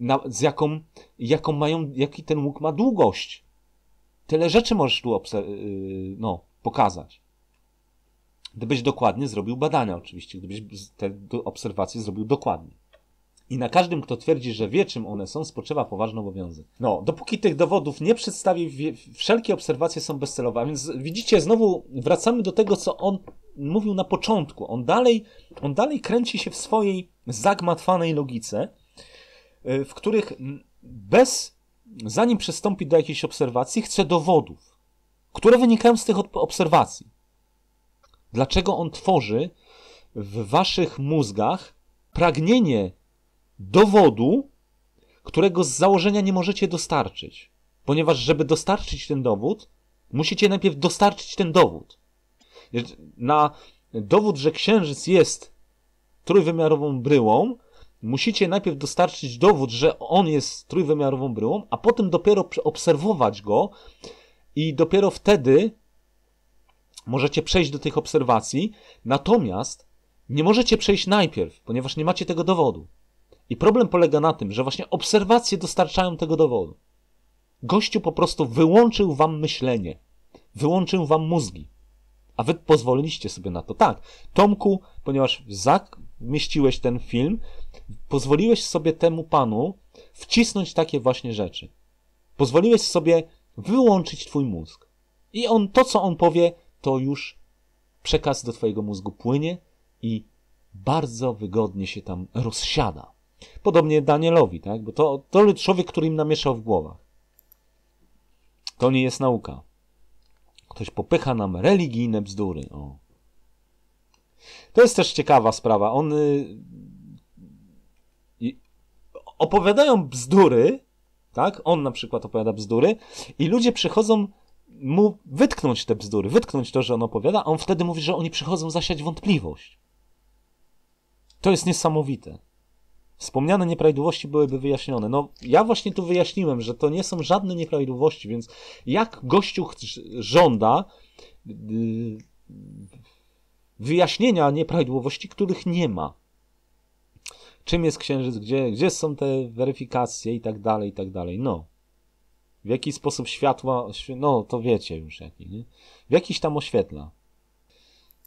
na, z jaką, jaką mają, jaki ten łuk ma długość. Tyle rzeczy możesz tu obser- y, no, pokazać. Gdybyś dokładnie zrobił badania, oczywiście, gdybyś te obserwacje zrobił dokładnie. I na każdym, kto twierdzi, że wie, czym one są, spoczywa poważny obowiązek. No, dopóki tych dowodów nie przedstawi, wszelkie obserwacje są bezcelowe. A więc widzicie, znowu wracamy do tego, co on mówił na początku. On dalej, on dalej kręci się w swojej zagmatwanej logice, E, w których bez, zanim przystąpi do jakiejś obserwacji, chce dowodów, które wynikają z tych obserwacji. Dlaczego on tworzy w waszych mózgach pragnienie dowodu, którego z założenia nie możecie dostarczyć? Ponieważ, żeby dostarczyć ten dowód, musicie najpierw dostarczyć ten dowód. Na dowód, że księżyc jest trójwymiarową bryłą, musicie najpierw dostarczyć dowód, że on jest trójwymiarową bryłą, a potem dopiero obserwować go i dopiero wtedy możecie przejść do tych obserwacji. Natomiast nie możecie przejść najpierw, ponieważ nie macie tego dowodu. I problem polega na tym, że właśnie obserwacje dostarczają tego dowodu. Gościu po prostu wyłączył wam myślenie, wyłączył wam mózgi. A wy pozwoliliście sobie na to. Tak, Tomku, ponieważ zamieściłeś ten film, pozwoliłeś sobie temu panu wcisnąć takie właśnie rzeczy. Pozwoliłeś sobie wyłączyć twój mózg. I on to, co on powie, to już przekaz do twojego mózgu płynie i bardzo wygodnie się tam rozsiada. Podobnie Danielowi, tak? Bo to, to człowiek, który im namieszał w głowach. To nie jest nauka. Ktoś popycha nam religijne bzdury. O. To jest też ciekawa sprawa. On y, opowiadają bzdury, tak? On na przykład opowiada bzdury i ludzie przychodzą mu wytknąć te bzdury, wytknąć to, że on opowiada, a on wtedy mówi, że oni przychodzą zasiać wątpliwość. To jest niesamowite. Wspomniane nieprawidłowości byłyby wyjaśnione. No, ja właśnie tu wyjaśniłem, że to nie są żadne nieprawidłowości, więc jak gościu żąda y, wyjaśnienia nieprawidłowości, których nie ma czym jest księżyc, gdzie, gdzie są te weryfikacje i tak dalej, i tak dalej. No. W jaki sposób światła, no to wiecie już jaki, nie? W jakiś tam oświetla.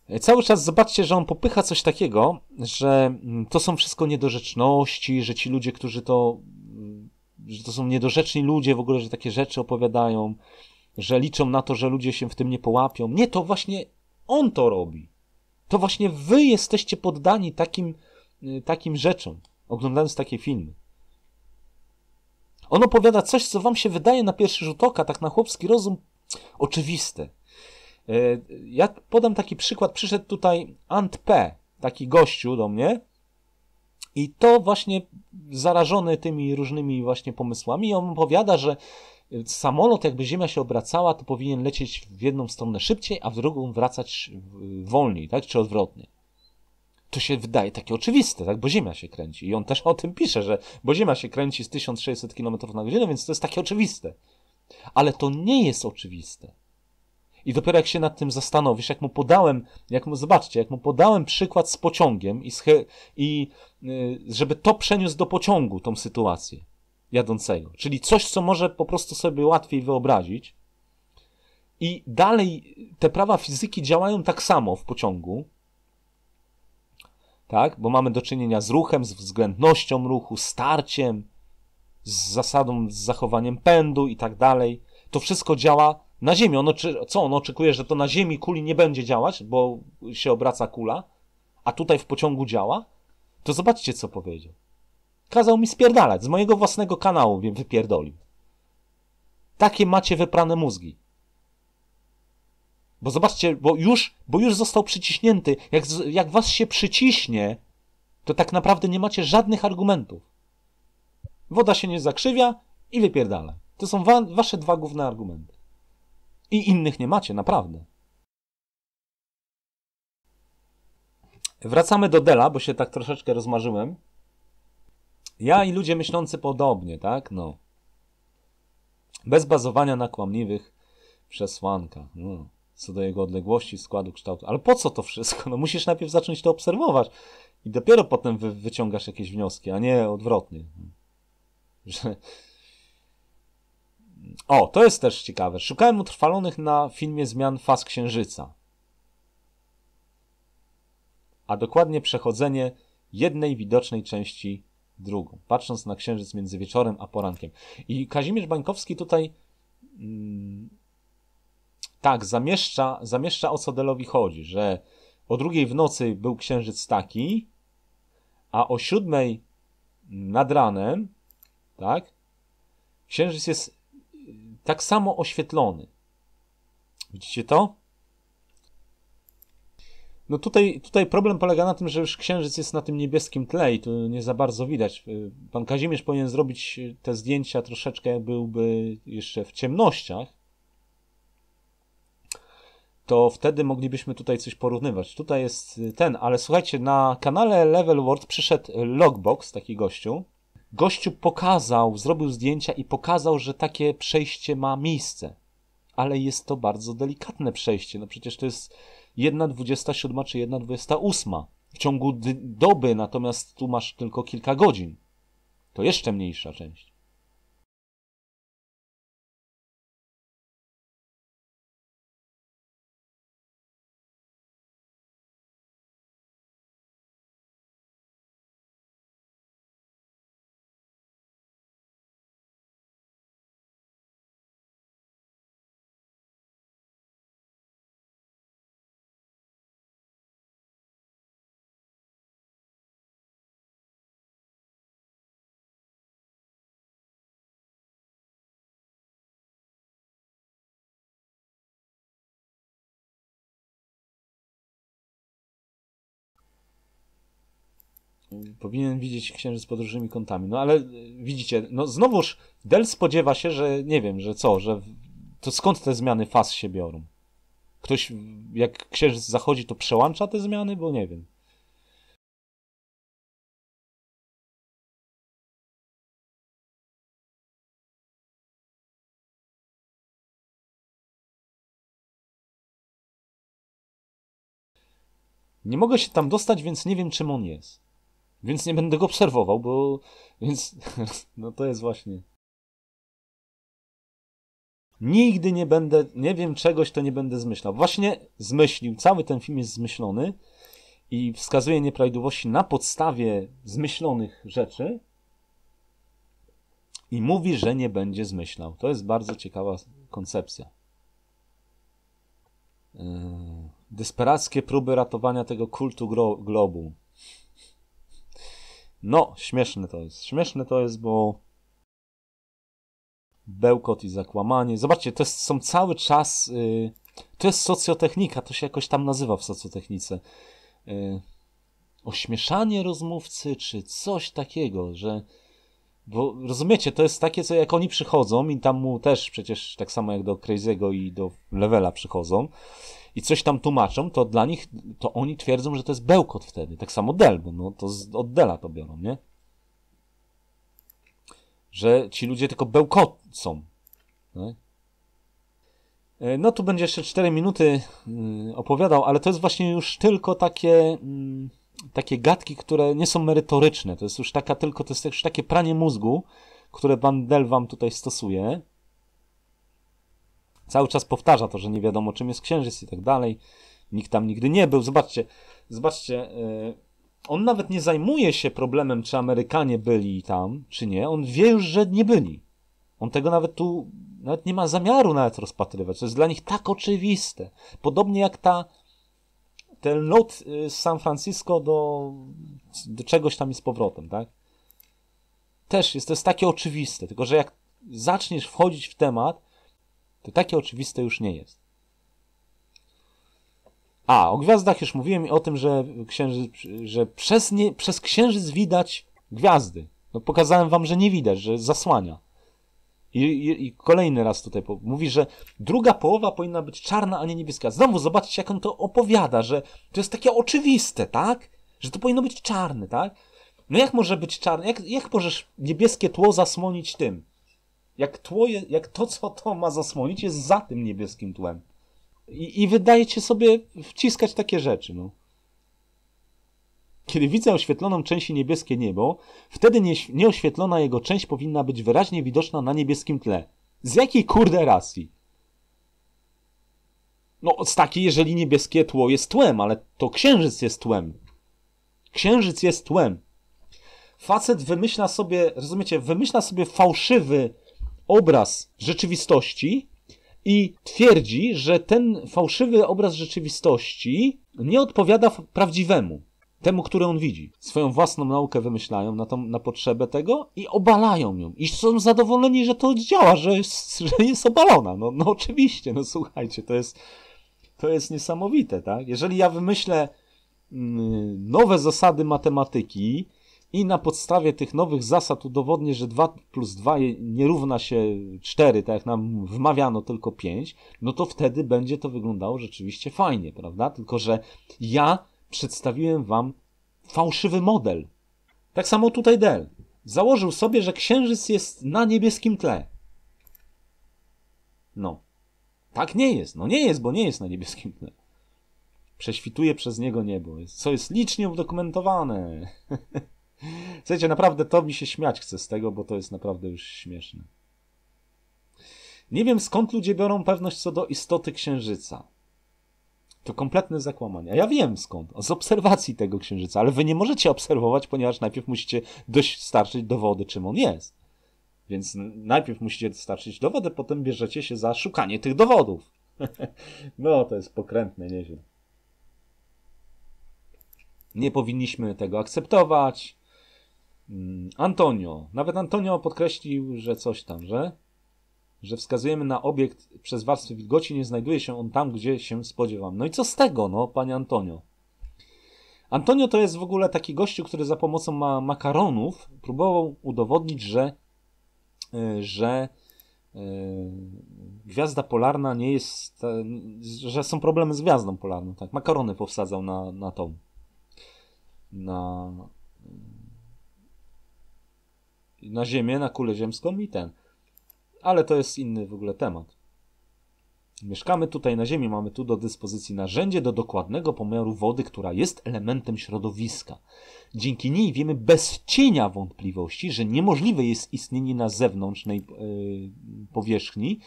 E, cały czas zobaczcie, że on popycha coś takiego, że mm, to są wszystko niedorzeczności, że ci ludzie, którzy to, mm, że to są niedorzeczni ludzie w ogóle, że takie rzeczy opowiadają, że liczą na to, że ludzie się w tym nie połapią. Nie, to właśnie on to robi. To właśnie wy jesteście poddani takim Y, takim rzeczom, oglądając takie filmy. On opowiada coś, co wam się wydaje na pierwszy rzut oka, tak na chłopski rozum, oczywiste. Y, ja podam taki przykład. Przyszedł tutaj Ant P, taki gościu do mnie i to właśnie zarażony tymi różnymi właśnie pomysłami. on opowiada, że y, samolot, jakby Ziemia się obracała, to powinien lecieć w jedną stronę szybciej, a w drugą wracać wolniej, tak? Czy odwrotnie to się wydaje takie oczywiste, tak? bo Ziemia się kręci. I on też o tym pisze, że bo Ziemia się kręci z 1600 km na godzinę, więc to jest takie oczywiste. Ale to nie jest oczywiste. I dopiero jak się nad tym zastanowisz, jak mu podałem, jak mu, zobaczcie, jak mu podałem przykład z pociągiem i, schy, i y, żeby to przeniósł do pociągu, tą sytuację jadącego. Czyli coś, co może po prostu sobie łatwiej wyobrazić. I dalej te prawa fizyki działają tak samo w pociągu, tak? Bo mamy do czynienia z ruchem, z względnością ruchu, starciem, z zasadą, z zachowaniem pędu i tak dalej. To wszystko działa na Ziemi. Ono, co on oczekuje, że to na Ziemi kuli nie będzie działać, bo się obraca kula, a tutaj w pociągu działa? To zobaczcie, co powiedział. Kazał mi spierdalać, z mojego własnego kanału wypierdolił. Takie macie wyprane mózgi. Bo zobaczcie, bo już, bo już został przyciśnięty. Jak, jak was się przyciśnie, to tak naprawdę nie macie żadnych argumentów. Woda się nie zakrzywia i wypierdala. To są wa wasze dwa główne argumenty. I innych nie macie, naprawdę. Wracamy do Dela, bo się tak troszeczkę rozmarzyłem. Ja i ludzie myślący podobnie, tak? No. Bez bazowania na kłamliwych przesłankach. No co do jego odległości, składu, kształtu. Ale po co to wszystko? No musisz najpierw zacząć to obserwować i dopiero potem wy wyciągasz jakieś wnioski, a nie odwrotnie. Że... O, to jest też ciekawe. Szukałem utrwalonych na filmie zmian faz księżyca. A dokładnie przechodzenie jednej widocznej części drugą, patrząc na księżyc między wieczorem a porankiem. I Kazimierz Bańkowski tutaj mm, tak, zamieszcza, zamieszcza o co Delowi chodzi, że o drugiej w nocy był księżyc taki, a o siódmej nad ranem, tak, księżyc jest y, tak samo oświetlony. Widzicie to? No tutaj, tutaj problem polega na tym, że już księżyc jest na tym niebieskim tle i tu nie za bardzo widać. Y, pan Kazimierz powinien zrobić y, te zdjęcia troszeczkę, byłby jeszcze w ciemnościach, to wtedy moglibyśmy tutaj coś porównywać. Tutaj jest y, ten, ale słuchajcie, na kanale Level World przyszedł Logbox, taki gościu. Gościu pokazał, zrobił zdjęcia i pokazał, że takie przejście ma miejsce. Ale jest to bardzo delikatne przejście. No przecież to jest 1,27 czy 1,28 w ciągu doby, natomiast tu masz tylko kilka godzin. To jeszcze mniejsza część. Powinien widzieć księżyc pod różnymi kątami. No ale e, widzicie, no znowuż Del spodziewa się, że nie wiem, że co, że to skąd te zmiany faz się biorą? Ktoś, jak księżyc zachodzi, to przełącza te zmiany, bo nie wiem. Nie mogę się tam dostać, więc nie wiem, czym on jest. Więc nie będę go obserwował, bo. Więc. No to jest właśnie. Nigdy nie będę, nie wiem czegoś, to nie będę zmyślał. Właśnie zmyślił, cały ten film jest zmyślony i wskazuje nieprawidłowości na podstawie zmyślonych rzeczy i mówi, że nie będzie zmyślał. To jest bardzo ciekawa koncepcja. Yy, desperackie próby ratowania tego kultu globu. No, śmieszne to jest. Śmieszne to jest, bo bełkot i zakłamanie. Zobaczcie, to jest, są cały czas. Y, to jest socjotechnika, to się jakoś tam nazywa w socjotechnice. Y, ośmieszanie rozmówcy, czy coś takiego, że bo rozumiecie, to jest takie, co jak oni przychodzą i tam mu też przecież tak samo jak do Crazy'ego i do Levela przychodzą i coś tam tłumaczą, to dla nich, to oni twierdzą, że to jest bełkot wtedy. Tak samo Del, bo no to z, od Dela to biorą, nie? Że ci ludzie tylko bełkocą. Nie? Tak? No tu będzie jeszcze 4 minuty y, opowiadał, ale to jest właśnie już tylko takie... Mm, takie gadki, które nie są merytoryczne. To jest już taka tylko, to jest już takie pranie mózgu, które Bandel wam tutaj stosuje. Cały czas powtarza to, że nie wiadomo czym jest księżyc i tak dalej. Nikt tam nigdy nie był. Zobaczcie, zobaczcie. E, on nawet nie zajmuje się problemem, czy Amerykanie byli tam, czy nie. On wie już, że nie byli. On tego nawet tu nawet nie ma zamiaru nawet rozpatrywać. To jest dla nich tak oczywiste. Podobnie jak ta ten lot y, z San Francisco do, do czegoś tam i z powrotem, tak? Też jest, to jest takie oczywiste, tylko że jak zaczniesz wchodzić w temat, to takie oczywiste już nie jest. A, o gwiazdach już mówiłem i o tym, że, księżyc, że przez, nie, przez księżyc widać gwiazdy. No, pokazałem wam, że nie widać, że zasłania. I, i, i kolejny raz tutaj mówi, że druga połowa powinna być czarna, a nie niebieska. Znowu zobaczcie, jak on to opowiada, że to jest takie oczywiste, tak? Że to powinno być czarne, tak? No jak może być czarne? Jak, jak możesz niebieskie tło zasłonić tym? Jak, tło je, jak to, co to ma zasłonić, jest za tym niebieskim tłem. I, i wydajecie sobie wciskać takie rzeczy, no. Kiedy widzę oświetloną część i niebieskie niebo, wtedy nieoświetlona jego część powinna być wyraźnie widoczna na niebieskim tle. Z jakiej kurde racji? No, z takiej, jeżeli niebieskie tło jest tłem, ale to księżyc jest tłem. Księżyc jest tłem. Facet wymyśla sobie, rozumiecie, wymyśla sobie fałszywy obraz rzeczywistości i twierdzi, że ten fałszywy obraz rzeczywistości nie odpowiada prawdziwemu temu, który on widzi. Swoją własną naukę wymyślają na, tą, na potrzebę tego i obalają ją. I są zadowoleni, że to działa, że, że jest obalona. No, no oczywiście, no słuchajcie, to jest, to jest niesamowite, tak? Jeżeli ja wymyślę mm, nowe zasady matematyki i na podstawie tych nowych zasad udowodnię, że 2 plus 2 nie równa się 4, tak jak nam wmawiano, tylko 5, no to wtedy będzie to wyglądało rzeczywiście fajnie, prawda? Tylko, że ja przedstawiłem wam fałszywy model. Tak samo tutaj Del. Założył sobie, że księżyc jest na niebieskim tle. No. Tak nie jest. No nie jest, bo nie jest na niebieskim tle. Prześwituje przez niego niebo, co jest licznie udokumentowane. Słuchajcie, naprawdę to mi się śmiać chce z tego, bo to jest naprawdę już śmieszne. Nie wiem skąd ludzie biorą pewność co do istoty księżyca. To kompletne zakłamanie. A ja wiem skąd. Z obserwacji tego księżyca, ale wy nie możecie obserwować, ponieważ najpierw musicie dostarczyć dowody, czym on jest. Więc najpierw musicie dostarczyć dowody, potem bierzecie się za szukanie tych dowodów. no, to jest pokrętne, nieźle. Nie powinniśmy tego akceptować. Mm, Antonio, nawet Antonio podkreślił, że coś tam, że że wskazujemy na obiekt przez warstwy wilgoci, nie znajduje się on tam, gdzie się spodziewam. No i co z tego, no, panie Antonio? Antonio to jest w ogóle taki gościu, który za pomocą ma makaronów próbował udowodnić, że, e, że e, gwiazda polarna nie jest, że są problemy z gwiazdą polarną. Tak, makarony powsadzał na, na tą, na, na Ziemię, na kulę ziemską i ten ale to jest inny w ogóle temat. Mieszkamy tutaj na Ziemi, mamy tu do dyspozycji narzędzie do dokładnego pomiaru wody, która jest elementem środowiska. Dzięki niej wiemy bez cienia wątpliwości, że niemożliwe jest istnienie na zewnętrznej e, powierzchni.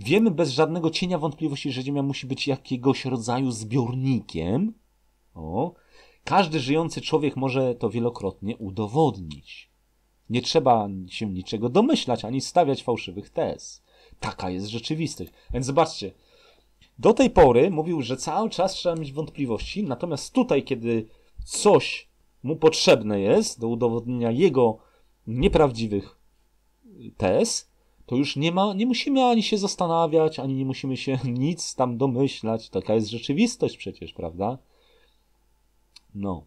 Wiemy bez żadnego cienia wątpliwości, że Ziemia musi być jakiegoś rodzaju zbiornikiem. O. Każdy żyjący człowiek może to wielokrotnie udowodnić. Nie trzeba się niczego domyślać ani stawiać fałszywych tez. Taka jest rzeczywistość. Więc zobaczcie, do tej pory mówił, że cały czas trzeba mieć wątpliwości, natomiast tutaj, kiedy coś mu potrzebne jest do udowodnienia jego nieprawdziwych tez, to już nie, ma, nie musimy ani się zastanawiać, ani nie musimy się nic tam domyślać. Taka jest rzeczywistość przecież, prawda? No.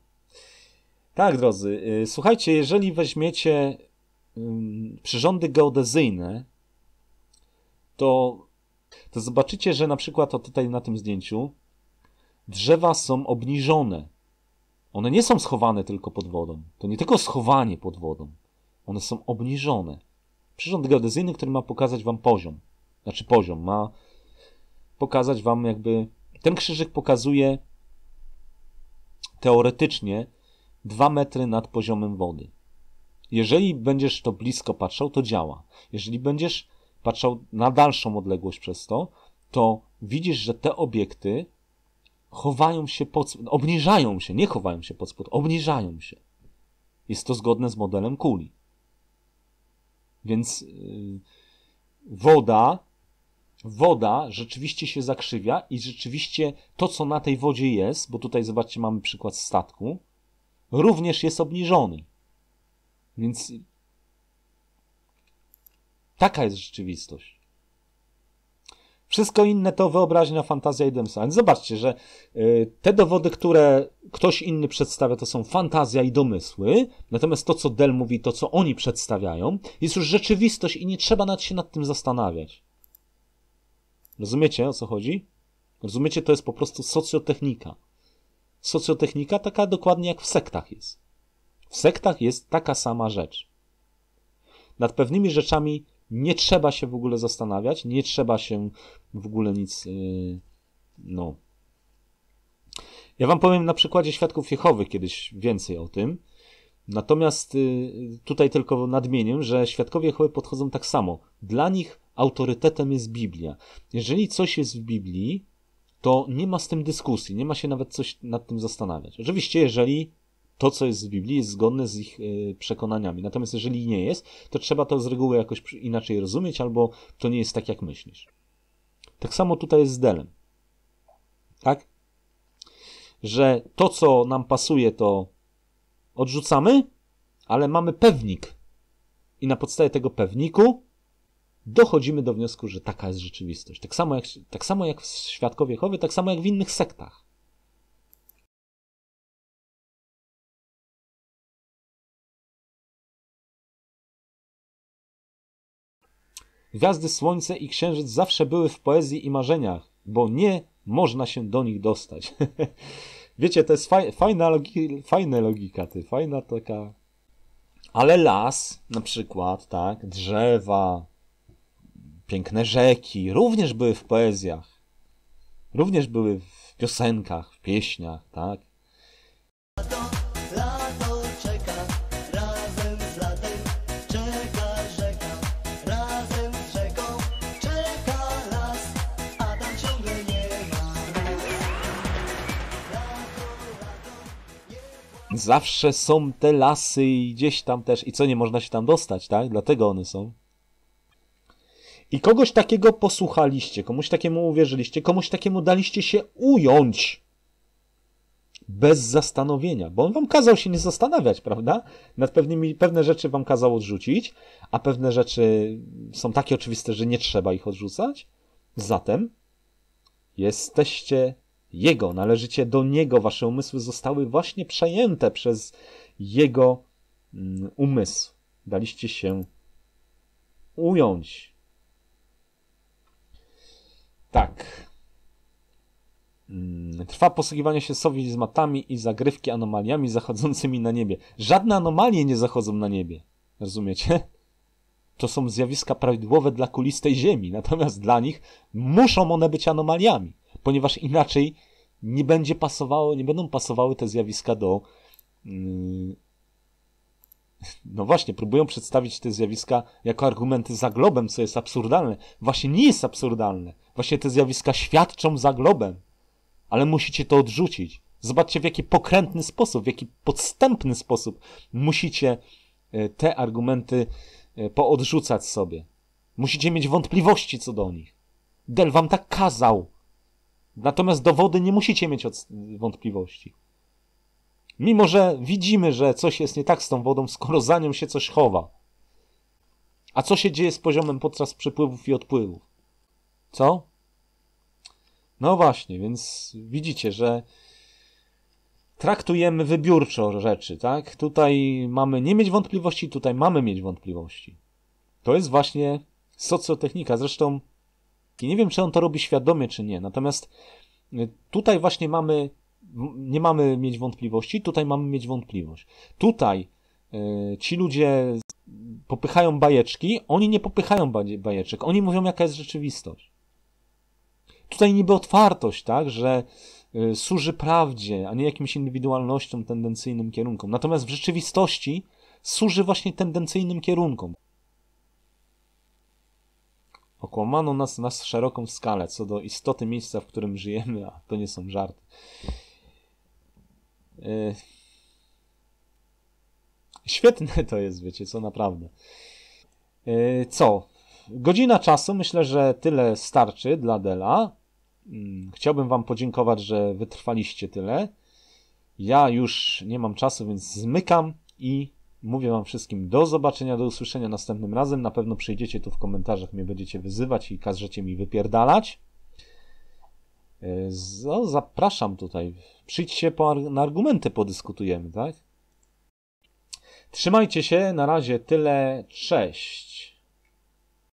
Tak, drodzy. Y, słuchajcie, jeżeli weźmiecie przyrządy geodezyjne, to, to zobaczycie, że na przykład o tutaj na tym zdjęciu drzewa są obniżone. One nie są schowane tylko pod wodą. To nie tylko schowanie pod wodą. One są obniżone. Przyrząd geodezyjny, który ma pokazać wam poziom. Znaczy poziom, ma pokazać wam jakby... Ten krzyżyk pokazuje teoretycznie, 2 metry nad poziomem wody. Jeżeli będziesz to blisko patrzał, to działa. Jeżeli będziesz patrzał na dalszą odległość przez to, to widzisz, że te obiekty chowają się pod obniżają się, nie chowają się pod spód, obniżają się. Jest to zgodne z modelem kuli. Więc yy, woda, woda rzeczywiście się zakrzywia i rzeczywiście to, co na tej wodzie jest, bo tutaj zobaczcie, mamy przykład statku, również jest obniżony. Więc taka jest rzeczywistość. Wszystko inne to wyobraźnia, fantazja i domysł. Więc zobaczcie, że y, te dowody, które ktoś inny przedstawia, to są fantazja i domysły, natomiast to, co Dell mówi, to, co oni przedstawiają, jest już rzeczywistość i nie trzeba nad się nad tym zastanawiać. Rozumiecie, o co chodzi? Rozumiecie, to jest po prostu socjotechnika socjotechnika taka dokładnie jak w sektach jest. W sektach jest taka sama rzecz. Nad pewnymi rzeczami nie trzeba się w ogóle zastanawiać, nie trzeba się w ogóle nic. Yy, no. Ja Wam powiem na przykładzie świadków Jehowy kiedyś więcej o tym. Natomiast yy, tutaj tylko nadmienię, że świadkowie Jehowy podchodzą tak samo. Dla nich autorytetem jest Biblia. Jeżeli coś jest w Biblii, to nie ma z tym dyskusji, nie ma się nawet coś nad tym zastanawiać. Oczywiście, jeżeli to, co jest w Biblii, jest zgodne z ich e, przekonaniami. Natomiast jeżeli nie jest, to trzeba to z reguły jakoś inaczej rozumieć, albo to nie jest tak, jak myślisz. Tak samo tutaj jest z Delem. Tak? Że to, co nam pasuje, to odrzucamy, ale mamy pewnik. I na podstawie tego pewniku dochodzimy do wniosku, że taka jest rzeczywistość. Tak samo jak, tak samo jak w Świadkowie Jehowy, tak samo jak w innych sektach. Gwiazdy, słońce i księżyc zawsze były w poezji i marzeniach, bo nie można się do nich dostać. Wiecie, to jest fajna, logi, fajna logika, ty, fajna taka. Ale las, na przykład, tak, drzewa, Piękne rzeki również były w poezjach, również były w piosenkach, w pieśniach, tak? zawsze są te lasy i gdzieś tam też, i co nie można się tam dostać, tak? Dlatego one są. I kogoś takiego posłuchaliście, komuś takiemu uwierzyliście, komuś takiemu daliście się ująć bez zastanowienia, bo on wam kazał się nie zastanawiać, prawda? Nad pewnymi, pewne rzeczy wam kazał odrzucić, a pewne rzeczy są takie oczywiste, że nie trzeba ich odrzucać. Zatem jesteście Jego, należycie do Niego, wasze umysły zostały właśnie przejęte przez Jego mm, umysł. Daliście się ująć, tak. Mm, trwa posługiwanie się sowizmatami i zagrywki anomaliami zachodzącymi na niebie. Żadne anomalie nie zachodzą na niebie. Rozumiecie? To są zjawiska prawidłowe dla kulistej Ziemi, natomiast dla nich muszą one być anomaliami, ponieważ inaczej nie będzie pasowało, nie będą pasowały te zjawiska do mm, no właśnie, próbują przedstawić te zjawiska jako argumenty za globem, co jest absurdalne. Właśnie nie jest absurdalne. Właśnie te zjawiska świadczą za globem. Ale musicie to odrzucić. Zobaczcie, w jaki pokrętny sposób, w jaki podstępny sposób musicie e, te argumenty e, poodrzucać sobie. Musicie mieć wątpliwości co do nich. Del wam tak kazał. Natomiast dowody nie musicie mieć wątpliwości. Mimo, że widzimy, że coś jest nie tak z tą wodą, skoro za nią się coś chowa. A co się dzieje z poziomem podczas przepływów i odpływów? Co? No właśnie, więc widzicie, że traktujemy wybiórczo rzeczy, tak? Tutaj mamy nie mieć wątpliwości, tutaj mamy mieć wątpliwości. To jest właśnie socjotechnika. Zresztą nie wiem, czy on to robi świadomie, czy nie. Natomiast y, tutaj właśnie mamy nie mamy mieć wątpliwości, tutaj mamy mieć wątpliwość. Tutaj e, ci ludzie popychają bajeczki, oni nie popychają bajeczek, oni mówią, jaka jest rzeczywistość. Tutaj niby otwartość, tak, że e, służy prawdzie, a nie jakimś indywidualnościom, tendencyjnym kierunkom. Natomiast w rzeczywistości służy właśnie tendencyjnym kierunkom. Okłamano nas na szeroką skalę co do istoty miejsca, w którym żyjemy, a to nie są żarty. Y, świetne to jest, wiecie, co naprawdę. Y, co? Godzina czasu, myślę, że tyle starczy dla Dela. Mm, chciałbym Wam podziękować, że wytrwaliście tyle. Ja już nie mam czasu, więc zmykam i mówię Wam wszystkim do zobaczenia, do usłyszenia następnym razem. Na pewno przyjdziecie tu w komentarzach, mnie będziecie wyzywać i każecie mi wypierdalać. No, zapraszam tutaj. Przyjdźcie po, na argumenty, podyskutujemy, tak? Trzymajcie się, na razie tyle, cześć.